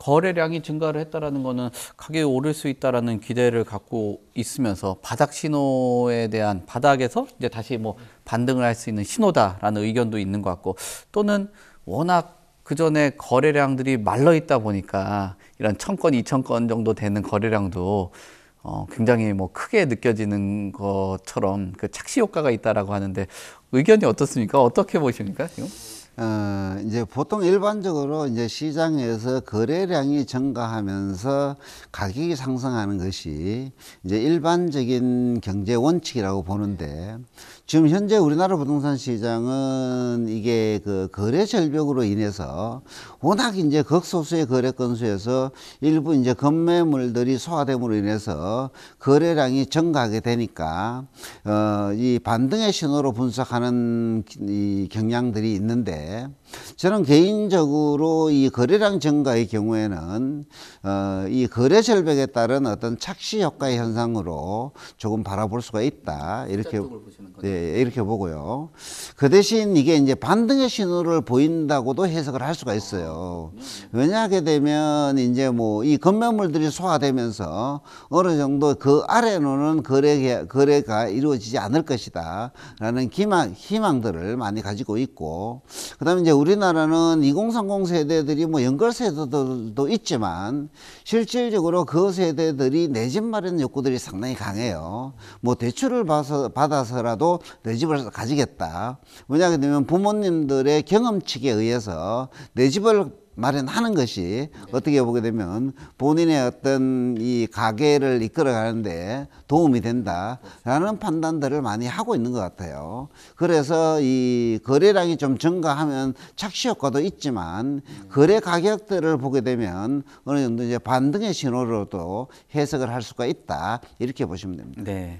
거래량이 증가를 했다라는 것은 가격이 오를 수 있다라는 기대를 갖고 있으면서 바닥 신호에 대한 바닥에서 이제 다시 뭐 반등을 할 수 있는 신호다라는 의견도 있는 것 같고 또는 워낙 그 전에 거래량들이 말러 있다 보니까 이런 천 건, 이천 건 정도 되는 거래량도 어, 굉장히 뭐 크게 느껴지는 것처럼 그 착시 효과가 있다라고 하는데 의견이 어떻습니까? 어떻게 보십니까 지금? 어, 이제 보통 일반적으로 이제 시장에서 거래량이 증가하면서 가격이 상승하는 것이 이제 일반적인 경제 원칙이라고 보는데 지금 현재 우리나라 부동산 시장은 이게 그 거래 절벽으로 인해서 워낙 이제 극소수의 거래 건수에서 일부 이제 건매물들이 소화됨으로 인해서 거래량이 증가하게 되니까 어, 이 반등의 신호로 분석하는 이 경향들이 있는데 저는 개인적으로 이 거래량 증가의 경우에는 어, 이 거래 절벽에 따른 어떤 착시 효과의 현상으로 조금 바라볼 수가 있다 이렇게 예, 이렇게 보고요. 그 대신 이게 이제 반등의 신호를 보인다고도 해석을 할 수가 있어요. 아, 네, 네. 왜냐하게 되면 이제 뭐 이 건매물들이 소화되면서 어느 정도 그 아래로는 거래 거래가 이루어지지 않을 것이다라는 희망 희망들을 많이 가지고 있고 그다음에 이제 우리나라는 2030 세대들이 뭐 연결 세대들도 있지만 실질적으로 그 세대들이 내 집 마련 욕구들이 상당히 강해요. 뭐 대출을 봐서 받아서라도 내 집을 가지겠다. 왜냐하면 부모님들의 경험칙에 의해서 내 집을 마련하는 것이 네. 어떻게 보게 되면 본인의 어떤 이 가게를 이끌어 가는데 도움이 된다라는 판단들을 많이 하고 있는 것 같아요. 그래서 이 거래량이 좀 증가하면 착시 효과도 있지만 음. 거래 가격들을 보게 되면 어느 정도 이제 반등의 신호로도 해석을 할 수가 있다. 이렇게 보시면 됩니다. 네.